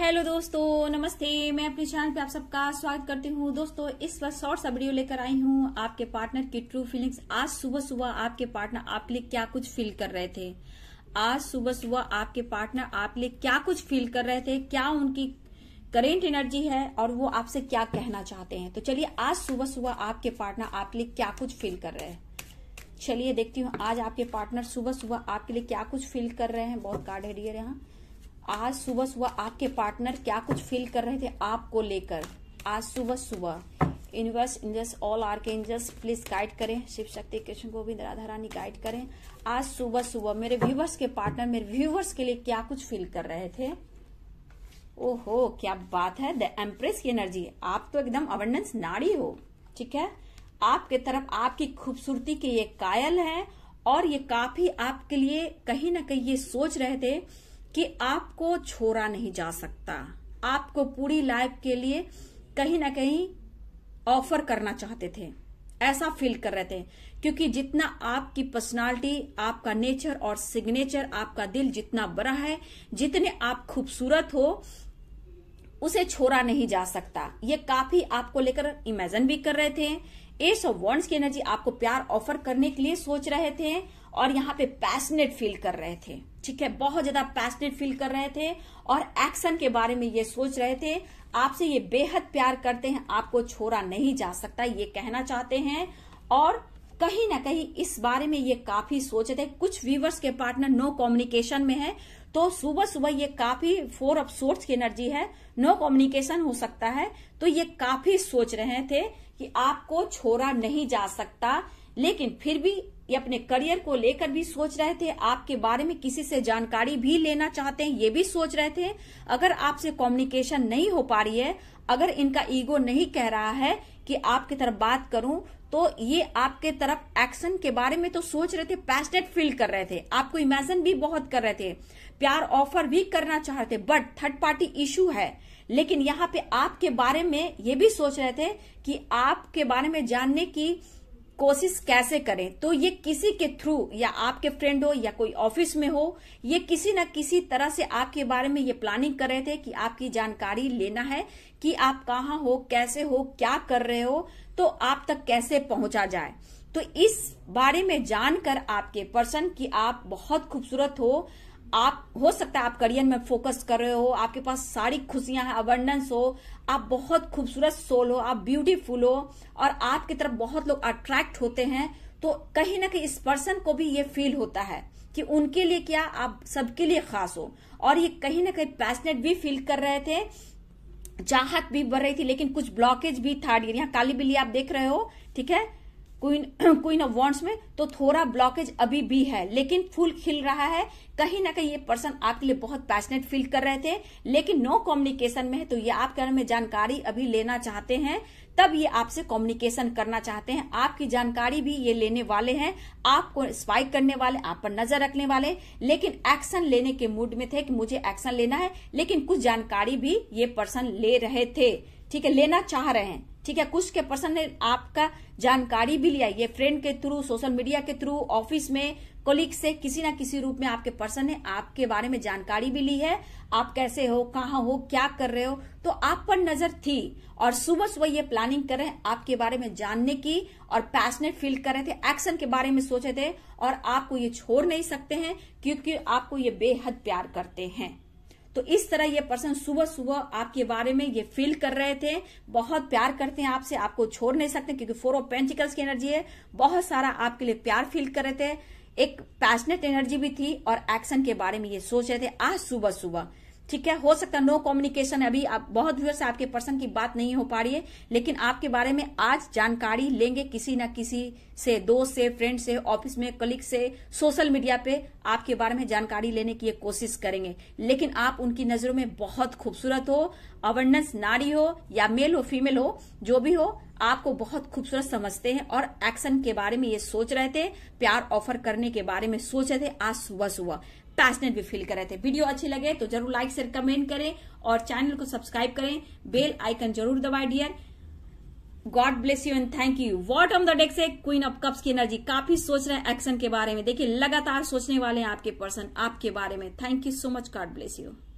hello दोस्तों नमस्ते मैं अपने चैनल पे आप सबका स्वागत करती हूँ दोस्तों इस वक्त शॉर्ट सा वीडियो लेकर आई हूँ आपके पार्टनर की ट्रू फीलिंग्स आज सुबह सुबह आपके पार्टनर आपके लिए क्या कुछ फील कर रहे थे आज सुबह सुबह आपके पार्टनर आपके लिए क्या कुछ फील कर रहे थे क्या उनकी करेंट एनर्जी है और वो आपसे क्या कहना चाहते हैं तो चलिए आज सुबह सुबह आपके पार्टनर आपके लिए क्या कुछ फील कर रहे हैं चलिए देखती हूँ आज आपके पार्टनर सुबह सुबह आपके लिए क्या कुछ फील कर रहे हैं बहुत कार्ड है डियर यहाँ आज सुबह सुबह आपके पार्टनर क्या कुछ फील कर रहे थे आपको लेकर आज सुबह सुबह universe angels all archangels please guide करें शिव शक्ति कृष्ण गोविंद राधा रानी गाइड करें आज सुबह सुबह मेरे व्यूवर्स के पार्टनर मेरे व्यूवर्स के लिए क्या कुछ फील कर रहे थे ओहो क्या बात है द एम्प्रेस की एनर्जी आप तो एकदम अवर्डेंस नाड़ी हो ठीक है आपके तरफ आपकी खूबसूरती के ये कायल है और ये काफी आपके लिए कहीं ना कहीं ये सोच रहे थे कि आपको छोड़ा नहीं जा सकता आपको पूरी लाइफ के लिए कहीं ना कहीं ऑफर करना चाहते थे ऐसा फील कर रहे थे क्योंकि जितना आपकी पर्सनालिटी आपका नेचर और सिग्नेचर आपका दिल जितना बड़ा है जितने आप खूबसूरत हो उसे छोड़ा नहीं जा सकता ये काफी आपको लेकर इमेजिन भी कर रहे थे एस ऑफ वॉन्ट्स की एनर्जी आपको प्यार ऑफर करने के लिए सोच रहे थे और यहाँ पे पैशनेट फील कर रहे थे ठीक है बहुत ज्यादा पैशनेट फील कर रहे थे और एक्शन के बारे में ये सोच रहे थे आपसे ये बेहद प्यार करते हैं आपको छोड़ा नहीं जा सकता ये कहना चाहते हैं और कहीं ना कहीं इस बारे में ये काफी रहे थे कुछ व्यूवर्स के पार्टनर नो कम्युनिकेशन में है तो सुबह सुबह ये काफी फोर ऑफ सोर्स की एनर्जी है नो कम्युनिकेशन हो सकता है तो ये काफी सोच रहे थे कि आपको छोड़ा नहीं जा सकता लेकिन फिर भी ये अपने करियर को लेकर भी सोच रहे थे आपके बारे में किसी से जानकारी भी लेना चाहते हैं ये भी सोच रहे थे अगर आपसे कम्युनिकेशन नहीं हो पा रही है अगर इनका ईगो नहीं कह रहा है कि आपकी तरफ बात करूं तो ये आपके तरफ एक्शन के बारे में तो सोच रहे थे पैशनेट फील कर रहे थे आपको इमेजिन भी बहुत कर रहे थे प्यार ऑफर भी करना चाह रहे थे बट थर्ड पार्टी इशू है लेकिन यहाँ पे आपके बारे में ये भी सोच रहे थे कि आपके बारे में जानने की कोशिश कैसे करें तो ये किसी के थ्रू या आपके फ्रेंड हो या कोई ऑफिस में हो ये किसी न किसी तरह से आपके बारे में ये प्लानिंग कर रहे थे कि आपकी जानकारी लेना है कि आप कहाँ हो कैसे हो क्या कर रहे हो तो आप तक कैसे पहुंचा जाए तो इस बारे में जानकर आपके पर्सन कि आप बहुत खूबसूरत हो हो सकता है आप करियर में फोकस कर रहे हो आपके पास सारी खुशियां हैं अबंडेंस हो आप बहुत खूबसूरत सोल हो आप ब्यूटीफुल हो और आपकी तरफ बहुत लोग अट्रैक्ट होते हैं तो कहीं ना कहीं इस पर्सन को भी ये फील होता है कि उनके लिए क्या आप सबके लिए खास हो और ये कहीं ना कहीं पैशनेट भी फील कर रहे थे चाहत भी बढ़ रही थी लेकिन कुछ ब्लॉकेज भी थर्ड ईयर यहाँ काली बिल्ली आप देख रहे हो ठीक है क्वीन क्वीन ऑफ वॉन्ट्स में तो थोड़ा ब्लॉकेज अभी भी है लेकिन फूल खिल रहा है कहीं ना कहीं ये पर्सन आपके लिए बहुत पैशनेट फील कर रहे थे लेकिन नो कम्युनिकेशन में है तो ये आपके बारे में जानकारी अभी लेना चाहते हैं तब ये आपसे कम्युनिकेशन करना चाहते हैं आपकी जानकारी भी ये लेने वाले हैं आपको स्पाइक करने वाले आप पर नजर रखने वाले लेकिन एक्शन लेने के मूड में थे कि मुझे एक्शन लेना है लेकिन कुछ जानकारी भी ये पर्सन ले रहे थे ठीक है लेना चाह रहे हैं ठीक है कुछ के पर्सन ने आपका जानकारी भी लिया ये फ्रेंड के थ्रू सोशल मीडिया के थ्रू ऑफिस में कोलिग से किसी ना किसी रूप में आपके पर्सन ने आपके बारे में जानकारी भी ली है आप कैसे हो कहाँ हो क्या कर रहे हो तो आप पर नजर थी और सुबह सुबह ये प्लानिंग कर रहे हैं आपके बारे में जानने की और पैशनेट फील कर रहे थे एक्शन के बारे में सोचे थे और आपको ये छोड़ नहीं सकते हैं क्योंकि आपको ये बेहद प्यार करते हैं तो इस तरह ये पर्सन सुबह सुबह आपके बारे में ये फील कर रहे थे बहुत प्यार करते हैं आपसे आपको छोड़ नहीं सकते क्योंकि फोर ऑफ पेंटिकल्स की एनर्जी है बहुत सारा आपके लिए प्यार फील कर रहे थे एक पैशनेट एनर्जी भी थी और एक्शन के बारे में ये सोच रहे थे आज सुबह सुबह ठीक है हो सकता है नो कम्युनिकेशन अभी आप बहुत दूर से आपके पर्सन की बात नहीं हो पा रही है लेकिन आपके बारे में आज जानकारी लेंगे किसी ना किसी से दोस्त से फ्रेंड से ऑफिस में कलीग से सोशल मीडिया पे आपके बारे में जानकारी लेने की कोशिश करेंगे लेकिन आप उनकी नजरों में बहुत खूबसूरत हो अवर्नेंस नारी हो या मेल हो फीमेल हो जो भी हो आपको बहुत खूबसूरत समझते हैं और एक्शन के बारे में ये सोच रहे थे प्यार ऑफर करने के बारे में सोच रहे थे आज सुबह सुबह पैशनेट भी फील कर रहे थे वीडियो अच्छे लगे तो जरूर लाइक शेयर कमेंट करें और चैनल को सब्सक्राइब करें बेल आइकन जरूर दबाए dear God bless you and thank you what on the decks से क्वीन ऑफ कप्स की एनर्जी काफी सोच रहे हैं एक्शन के बारे में देखिए लगातार सोचने वाले हैं आपके पर्सन आपके बारे में thank you so much God bless you